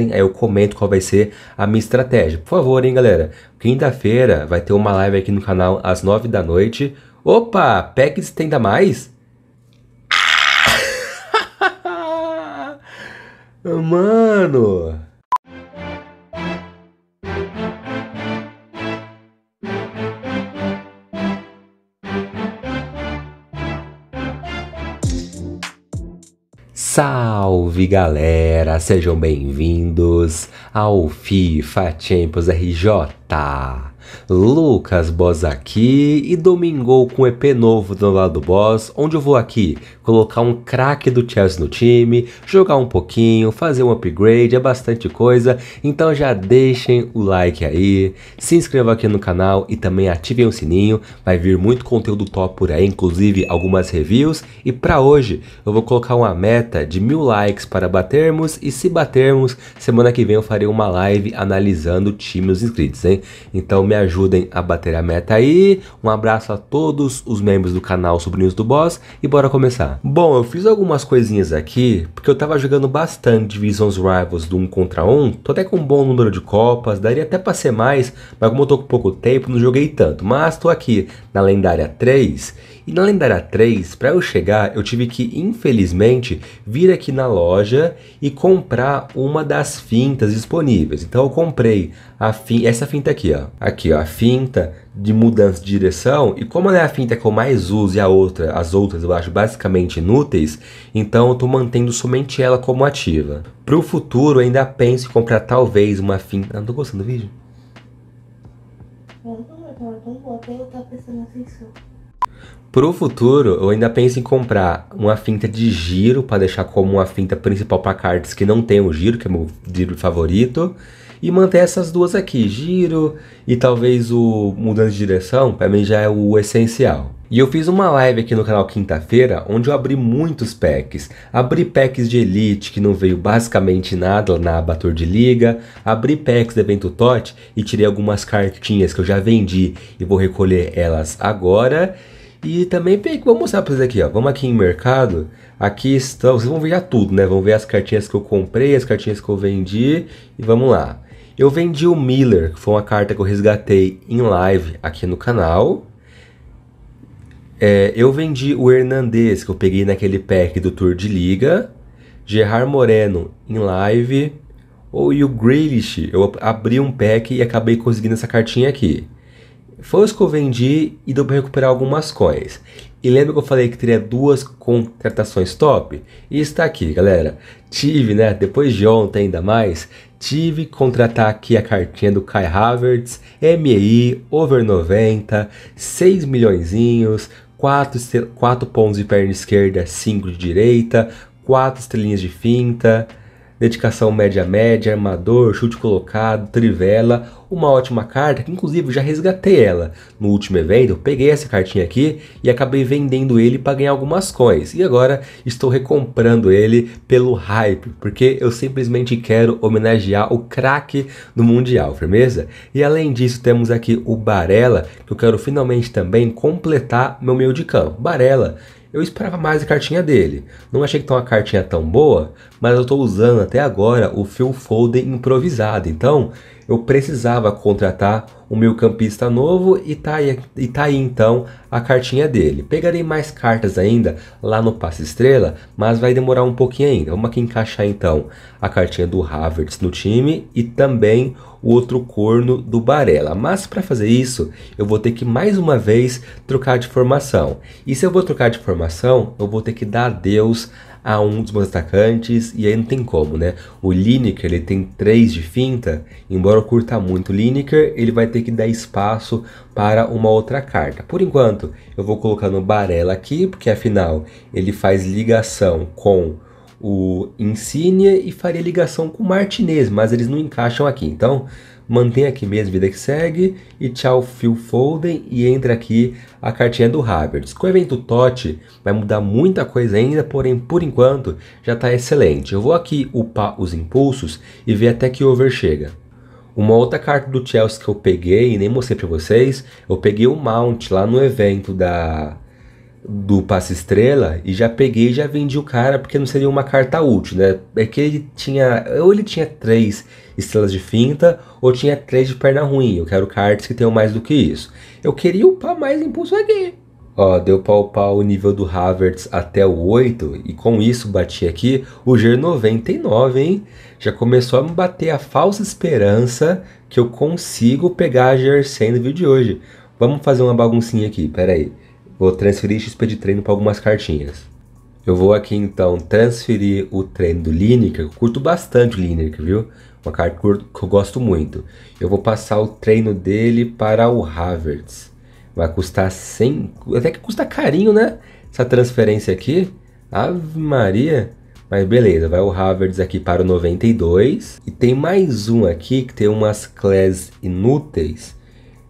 Aí eu comento qual vai ser a minha estratégia. Por favor, hein, galera. Quinta-feira vai ter uma live aqui no canal às 9 da noite. Opa, packs tem mais? Mano. Salve galera, sejam bem-vindos ao FIFA Champions RJ. Lucas Boss aqui e domingou com EP novo do lado do Boss, onde eu vou aqui colocar um craque do Chelsea no time, jogar um pouquinho, fazer um upgrade, é bastante coisa, então já deixem o like aí, se inscrevam aqui no canal e também ativem o sininho, vai vir muito conteúdo top por aí, inclusive algumas reviews, e para hoje eu vou colocar uma meta de mil likes para batermos, e se batermos, semana que vem eu farei uma live analisando o time os inscritos, hein? Então me ajudem a bater a meta aí. Um abraço a todos os membros do canal Sobrinhos do Boss e bora começar. Bom, eu fiz algumas coisinhas aqui porque eu tava jogando bastante Divisions Rivals do 1 contra 1. Tô até com um bom número de copas, daria até pra ser mais, mas como eu tô com pouco tempo, não joguei tanto. Mas tô aqui na lendária 3 e na Lendária 3, para eu chegar, eu tive que, infelizmente, vir aqui na loja e comprar uma das fintas disponíveis. Então eu comprei a fin essa finta aqui, ó. Aqui, ó, a finta de mudança de direção. E como ela é a finta que eu mais uso e a outra, as outras eu acho basicamente inúteis, então eu tô mantendo somente ela como ativa. Pro futuro, ainda penso em comprar talvez uma finta... Ah, não tô gostando do vídeo? Eu não tô, eu não é é eu tava pensando assim, só. Pro futuro, eu ainda penso em comprar uma finta de giro para deixar como uma finta principal para cartas que não tem o giro, que é meu giro favorito, e manter essas duas aqui, giro e talvez o mudando de direção, para mim já é o essencial. E eu fiz uma live aqui no canal quinta-feira, onde eu abri muitos packs. Abri packs de Elite, que não veio basicamente nada na abator de liga. Abri packs do evento TOT e tirei algumas cartinhas que eu já vendi e vou recolher elas agora. E também peguei, vou mostrar pra vocês aqui, ó. Vamos aqui em mercado. Aqui estão, vocês vão ver já tudo, né? Vão ver as cartinhas que eu comprei, as cartinhas que eu vendi. E vamos lá. Eu vendi o Miller, que foi uma carta que eu resgatei em live aqui no canal. É, eu vendi o Hernandes, que eu peguei naquele pack do Tour de Liga. Gerard Moreno em live. Ou, e o Grealish, eu abri um pack e acabei conseguindo essa cartinha aqui. Foi os que eu vendi e deu para recuperar algumas coins. E lembra que eu falei que teria duas contratações top? E está aqui, galera. Tive, né? Depois de ontem ainda mais, tive que contratar aqui a cartinha do Kai Havertz, MEI, over 90, 6 milhõeszinhos, 4, 4 pontos de perna esquerda, 5 de direita, 4 estrelinhas de finta, dedicação média-média, armador, chute colocado, trivela, uma ótima carta que inclusive já resgatei ela. No último evento eu peguei essa cartinha aqui e acabei vendendo ele para ganhar algumas coins. E agora estou recomprando ele pelo hype, porque eu simplesmente quero homenagear o craque do Mundial, firmeza? E além disso temos aqui o Barella, que eu quero finalmente também completar meu meio de campo. Barella eu esperava mais a cartinha dele. Não achei que tá uma cartinha tão boa, mas eu estou usando até agora o Phil Foden improvisado. Então, eu precisava contratar o meu campista novo e tá, aí, e tá aí então a cartinha dele. Pegarei mais cartas ainda lá no passe estrela, mas vai demorar um pouquinho ainda. Vamos aqui encaixar então a cartinha do Havertz no time e também o outro corno do Barella. Mas para fazer isso, eu vou ter que mais uma vez trocar de formação. E se eu vou trocar de formação, eu vou ter que dar adeus a um dos meus atacantes e aí não tem como, né? O Lineker ele tem 3 de finta, embora eu curta muito o Lineker, ele vai ter que dar espaço para uma outra carta. Por enquanto, eu vou colocando no Barella aqui, porque afinal ele faz ligação com o Insignia e faria ligação com o Martinez, mas eles não encaixam aqui. Então, mantém aqui mesmo, vida que segue, e tchau Phil Foden, e entra aqui a cartinha do Havertz. Com o evento TOT, vai mudar muita coisa ainda, porém, por enquanto, já está excelente. Eu vou aqui upar os impulsos e ver até que over chega. Uma outra carta do Chelsea que eu peguei e nem mostrei para vocês, eu peguei o Mount lá no evento da do passe estrela e já peguei já vendi o cara porque não seria uma carta útil, né? É que ele tinha, ou ele tinha três estrelas de finta ou tinha três de perna ruim. Eu quero cards que tenham mais do que isso. Eu queria upar mais impulso aqui. Ó, deu pau pau o nível do Havertz até o 8, e com isso bati aqui o g 99, hein? Já começou a me bater a falsa esperança que eu consigo pegar a g 100 no vídeo de hoje. Vamos fazer uma baguncinha aqui, Peraí, Vou transferir XP de treino para algumas cartinhas. Eu vou aqui então transferir o treino do Lineker, eu curto bastante o Lineker, viu? uma carta que eu gosto muito. Eu vou passar o treino dele para o Havertz. Vai custar 100, até que custa carinho, né? Essa transferência aqui. Ave Maria. Mas beleza, vai o Havertz aqui para o 92. E tem mais um aqui que tem umas classes inúteis.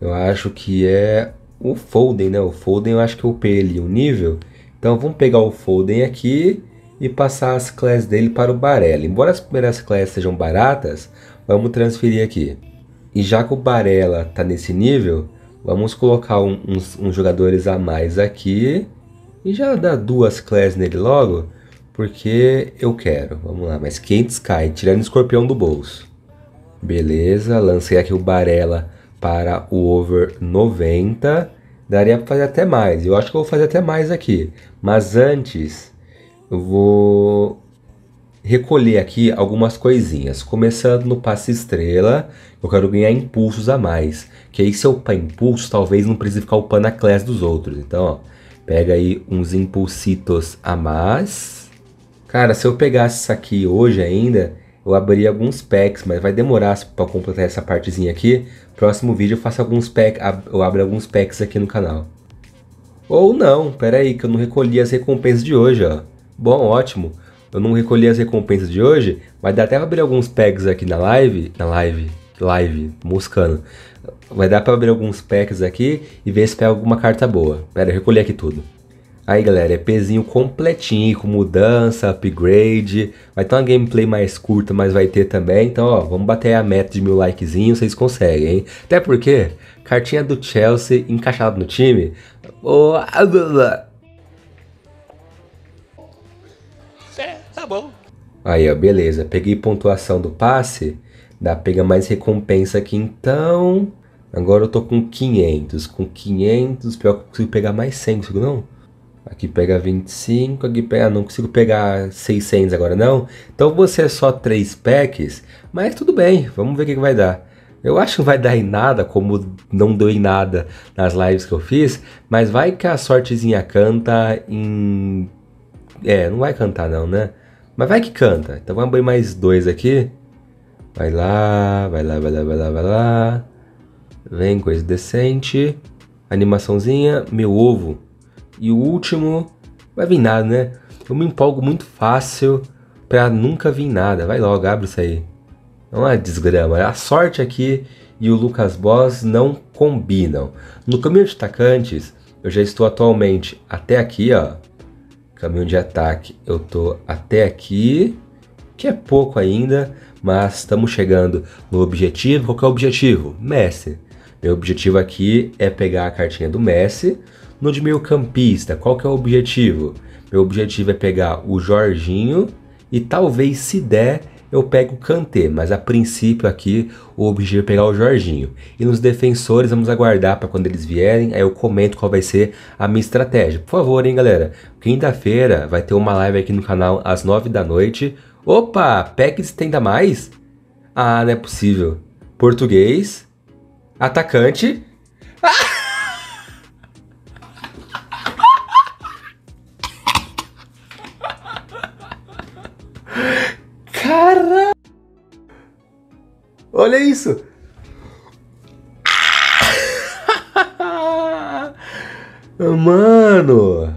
Eu acho que é o Folden, né? O Folden eu acho que eu o ele um nível. Então vamos pegar o Folden aqui e passar as classes dele para o Barella. Embora as primeiras classes sejam baratas, vamos transferir aqui. E já que o Barella está nesse nível, vamos colocar um, uns, uns jogadores a mais aqui e já dá duas classes nele logo, porque eu quero. Vamos lá, mas 500 Sky tirando o escorpião do bolso. Beleza, lancei aqui o Barella para o over 90. Daria para fazer até mais, eu acho que eu vou fazer até mais aqui. Mas antes, eu vou recolher aqui algumas coisinhas. Começando no passe estrela, eu quero ganhar impulsos a mais. Que aí se eu upar impulso, talvez não precise ficar upando a class dos outros. Então, ó, pega aí uns impulsitos a mais. Cara, se eu pegasse isso aqui hoje ainda, eu abriria alguns packs, mas vai demorar para completar essa partezinha aqui. Próximo vídeo eu faço alguns packs, eu abro alguns packs aqui no canal. Ou não, pera aí que eu não recolhi as recompensas de hoje, ó. Bom, ótimo. Eu não recolhi as recompensas de hoje, mas dá até pra abrir alguns packs aqui na live. Na live, live, moscando. Vai dar pra abrir alguns packs aqui e ver se pega alguma carta boa. Pera, eu recolhi aqui tudo. Aí galera, é pezinho completinho, com mudança, upgrade. Vai ter uma gameplay mais curta, mas vai ter também. Então, ó, vamos bater a meta de mil likezinhos, vocês conseguem, hein? Até porque, cartinha do Chelsea encaixada no time. Oh, tá bom. Aí, ó, beleza. Peguei pontuação do passe, dá pega mais recompensa aqui então. Agora eu tô com 500, com 500, pior que eu consigo pegar mais 100, consigo não? Aqui pega 25, aqui pega, ah, não consigo pegar 600 agora não. Então você é só 3 packs, mas tudo bem, vamos ver o que, que vai dar. Eu acho que não vai dar em nada, como não deu em nada nas lives que eu fiz, mas vai que a sortezinha canta em... É, não vai cantar não, né? Mas vai que canta. Então vamos abrir mais dois aqui. Vai lá, vai lá, vai lá, vai lá, vai lá. Vem, coisa decente. Animaçãozinha, meu ovo. E o último, vai vir nada, né? Eu me empolgo muito fácil pra nunca vir nada. Vai logo, abre isso aí. Não é desgrama. A sorte aqui e o Lucas Boss não combinam. No caminho de atacantes, eu já estou atualmente até aqui, ó caminho de ataque. Eu tô até aqui, que é pouco ainda, mas estamos chegando no objetivo. Qual que é o objetivo? Messi. Meu objetivo aqui é pegar a cartinha do Messi. No de meio campista, qual que é o objetivo? Meu objetivo é pegar o Jorginho e talvez, se der, eu pego o Kantê, mas a princípio aqui o objetivo é pegar o Jorginho. E nos defensores vamos aguardar para quando eles vierem, aí eu comento qual vai ser a minha estratégia. Por favor, hein, galera. Quinta-feira vai ter uma live aqui no canal às 9 da noite. Opa, packs tem ainda mais? Ah, não é possível. Português, atacante. Ah! Olha isso! Ah! Mano!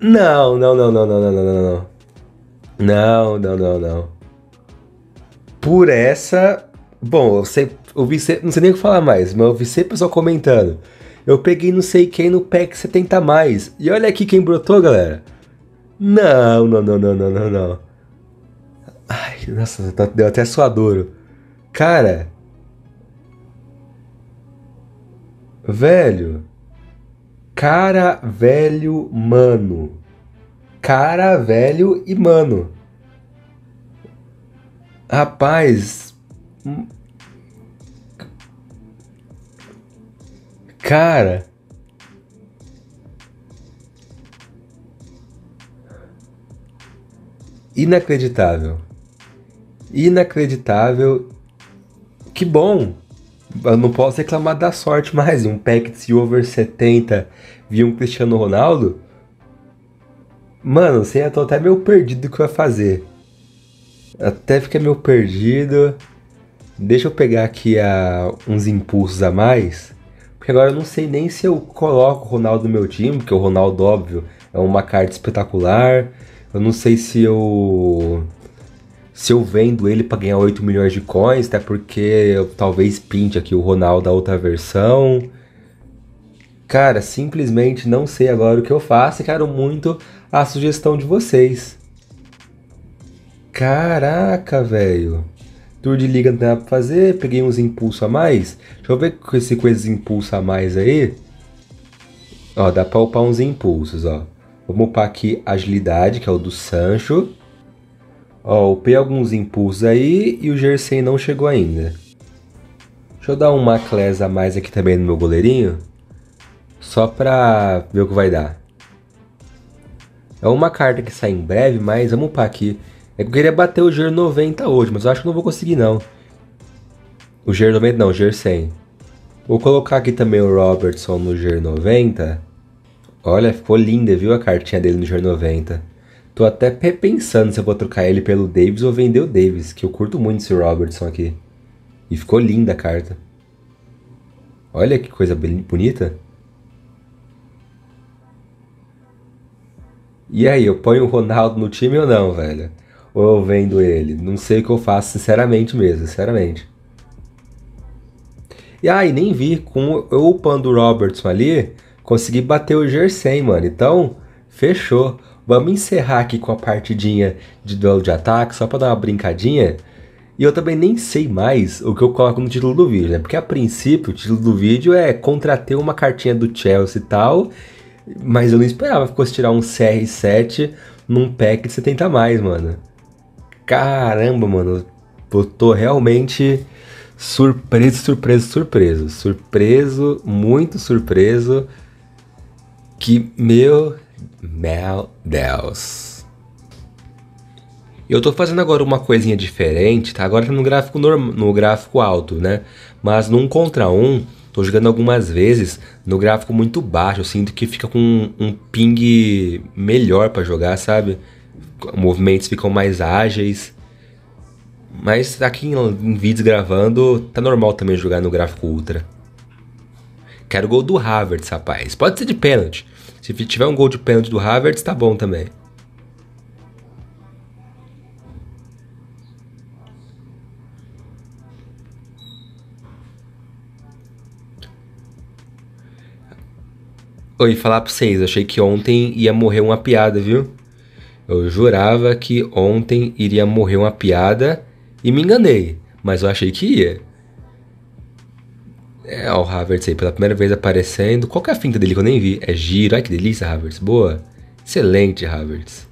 Não, não, não, não, não, não, não, não, não. Não, não, não, não. Por essa. Bom, eu sei. Eu vi, não sei nem o que falar mais, mas eu vi sempre pessoal comentando. Eu peguei não sei quem no PEC 70. Mais. E olha aqui quem brotou, galera. Não, não, não, não, não, não, não. Ai, nossa, tá, deu até suadouro. Cara. Velho. Cara, velho, mano. Cara, velho e mano. Rapaz. Cara. inacreditável. Inacreditável. Que bom! Eu não posso reclamar da sorte mais. Um pack de over 70 via um Cristiano Ronaldo. Mano, sei, eu tô até meio perdido o que eu ia fazer. Até fica meio perdido. Deixa eu pegar aqui a, uns impulsos a mais. Porque agora eu não sei nem se eu coloco o Ronaldo no meu time, porque o Ronaldo, óbvio, é uma carta espetacular. Eu não sei se eu. Se eu vendo ele para ganhar 8 milhões de coins, até porque eu talvez pinte aqui o Ronaldo da outra versão. Cara, simplesmente não sei agora o que eu faço e quero muito a sugestão de vocês. Caraca, velho. Tour de liga não dá pra fazer, peguei uns impulso a mais. Deixa eu ver se com esses impulso a mais aí. Ó, dá pra upar uns impulsos, ó. Vamos upar aqui agilidade, que é o do Sancho. Ó, upei alguns impulsos aí e o Jersey não chegou ainda. Deixa eu dar uma class a mais aqui também no meu goleirinho. Só pra ver o que vai dar. É uma carta que sai em breve, mas vamos upar aqui. É que eu queria bater o GER 90 hoje, mas eu acho que não vou conseguir não. O GER 90 não, o GER 100. Vou colocar aqui também o Robertson no GER 90. Olha, ficou linda, viu, a cartinha dele no Jornal 90. Tô até pensando se eu vou trocar ele pelo Davis ou vender o Davis, que eu curto muito esse Robertson aqui. E ficou linda a carta. Olha que coisa bonita. E aí, eu ponho o Ronaldo no time ou não, velho? Ou eu vendo ele? Não sei o que eu faço, sinceramente mesmo, sinceramente. E aí, ah, nem vi, com eu upando o Robertson ali, Consegui bater o Jersey, mano. Então, fechou. Vamos encerrar aqui com a partidinha de duelo de ataque, só pra dar uma brincadinha. E eu também nem sei mais o que eu coloco no título do vídeo, né? Porque a princípio o título do vídeo é contratei uma cartinha do Chelsea e tal, mas eu não esperava que fosse tirar um CR7 num pack de 70 mais, mano. Caramba, mano. Eu tô realmente surpreso, surpreso, surpreso. Surpreso, muito surpreso que, meu, meu Deus. Eu tô fazendo agora uma coisinha diferente, tá? Agora tá no gráfico, normal, no gráfico alto, né? Mas num contra um, tô jogando algumas vezes no gráfico muito baixo. Eu sinto que fica com um, um ping melhor para jogar, sabe? Movimentos ficam mais ágeis. Mas aqui em, em vídeos gravando, tá normal também jogar no gráfico ultra. Quero gol do Havertz, rapaz. Pode ser de pênalti. Se tiver um gol de pênalti do Havertz, tá bom também. Oi, falar pra vocês, achei que ontem ia morrer uma piada, viu? Eu jurava que ontem iria morrer uma piada e me enganei, mas eu achei que ia. É o Havertz aí pela primeira vez aparecendo. Qual que é a finta dele que eu nem vi? É giro. Ai que delícia, Havertz. Boa. Excelente, Havertz.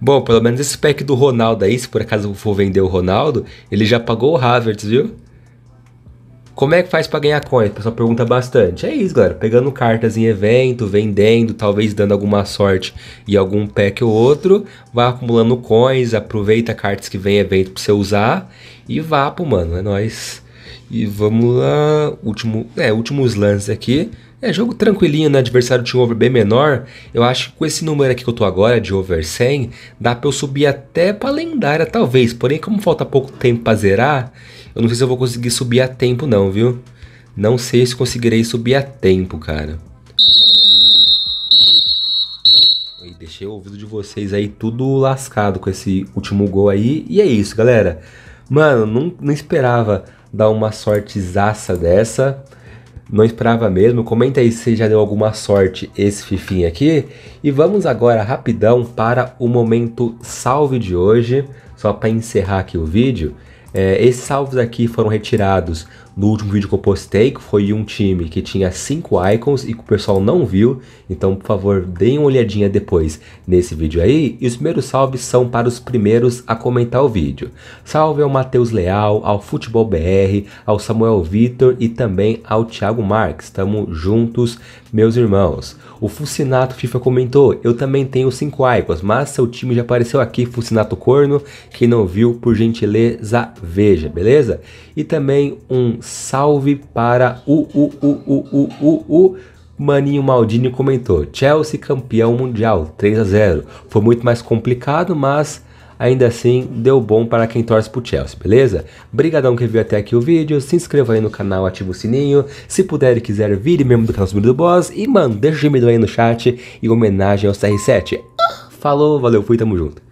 Bom, pelo menos esse pack do Ronaldo aí, se por acaso for vender o Ronaldo, ele já pagou o Havertz, viu? Como é que faz para ganhar coins? O pessoal pergunta bastante. É isso, galera. Pegando cartas em evento, vendendo, talvez dando alguma sorte e algum pack ou outro, vai acumulando coins, aproveita cartas que vem evento para você usar e vá pro mano, é nós. E vamos lá, último, é, últimos lances aqui. É jogo tranquilinho, né? Adversário tinha over bem menor. Eu acho que com esse número aqui que eu tô agora, de over 100, dá para eu subir até pra lendária, talvez. Porém, como falta pouco tempo pra zerar, eu não sei se eu vou conseguir subir a tempo não, viu? Não sei se conseguirei subir a tempo, cara. E deixei o ouvido de vocês aí tudo lascado com esse último gol aí. E é isso, galera. Mano, não, não esperava dar uma sortezaça dessa. Não esperava mesmo. Comenta aí se já deu alguma sorte esse fifinho aqui. E vamos agora rapidão para o momento salve de hoje. Só para encerrar aqui o vídeo. É, esses salvos aqui foram retirados no último vídeo que eu postei, que foi um time que tinha 5 icons e que o pessoal não viu, então por favor deem uma olhadinha depois nesse vídeo aí. E os primeiros salves são para os primeiros a comentar o vídeo. Salve ao Matheus Leal, ao Futebol BR, ao Samuel Vitor e também ao Thiago Marques. Tamo juntos, meus irmãos. O Fucinato FIFA comentou, eu também tenho 5 icons, mas seu time já apareceu aqui, Fucinato Corno. Quem não viu, por gentileza, veja, beleza? E também um Salve para o, o, o, o, o, o, o. Maninho Maldini comentou: Chelsea campeão mundial, 3 a 0. Foi muito mais complicado, mas ainda assim deu bom para quem torce pro Chelsea, beleza? Brigadão que viu até aqui o vídeo, se inscreva aí no canal, ativa o sininho, se puder e quiser vire mesmo do canal do Boss e mano, deixa o gemido aí no chat em homenagem ao CR7. Ah, falou, valeu, fui, tamo junto.